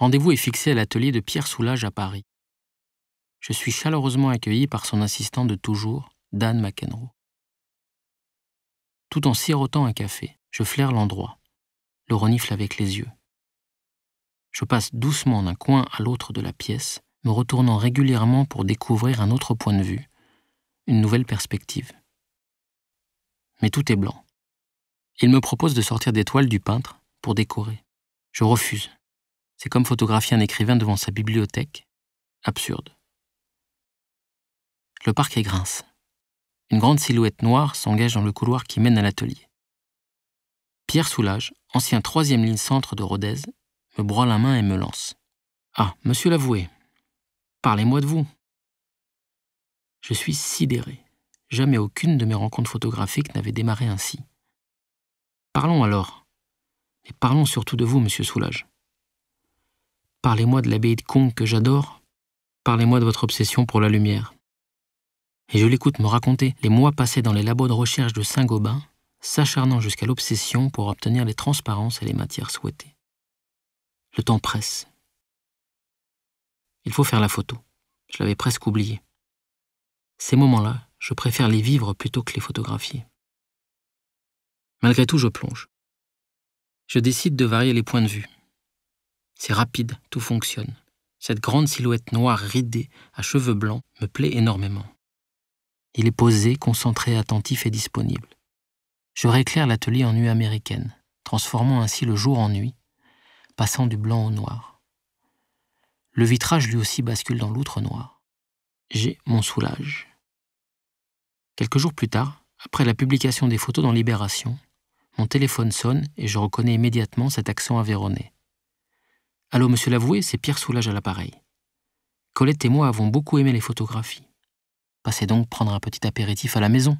Rendez-vous est fixé à l'atelier de Pierre Soulage à Paris. Je suis chaleureusement accueilli par son assistant de toujours, Dan McEnroe. Tout en sirotant un café, je flaire l'endroit, le renifle avec les yeux. Je passe doucement d'un coin à l'autre de la pièce, me retournant régulièrement pour découvrir un autre point de vue, une nouvelle perspective. Mais tout est blanc. Il me propose de sortir des toiles du peintre pour décorer. Je refuse. C'est comme photographier un écrivain devant sa bibliothèque. Absurde. Le parc est grince. Une grande silhouette noire s'engage dans le couloir qui mène à l'atelier. Pierre Soulage, ancien troisième ligne centre de Rodez, me broie la main et me lance. Ah, monsieur l'avoué, parlez-moi de vous. Je suis sidéré. Jamais aucune de mes rencontres photographiques n'avait démarré ainsi. Parlons alors. Mais parlons surtout de vous, monsieur Soulage. Parlez-moi de l'abbaye de Kong que j'adore. Parlez-moi de votre obsession pour la lumière. Et je l'écoute me raconter les mois passés dans les labos de recherche de Saint-Gobain, s'acharnant jusqu'à l'obsession pour obtenir les transparences et les matières souhaitées. Le temps presse. Il faut faire la photo. Je l'avais presque oublié. Ces moments-là, je préfère les vivre plutôt que les photographier. Malgré tout, je plonge. Je décide de varier les points de vue. C'est rapide, tout fonctionne. Cette grande silhouette noire ridée, à cheveux blancs, me plaît énormément. Il est posé, concentré, attentif et disponible. Je rééclaire l'atelier en nuit américaine, transformant ainsi le jour en nuit, passant du blanc au noir. Le vitrage lui aussi bascule dans l'outre noir. J'ai mon soulage. Quelques jours plus tard, après la publication des photos dans Libération, mon téléphone sonne et je reconnais immédiatement cet accent avéronais. Allô, monsieur l'avoué, c'est Pierre Soulage à l'appareil. Colette et moi avons beaucoup aimé les photographies. Passez donc prendre un petit apéritif à la maison,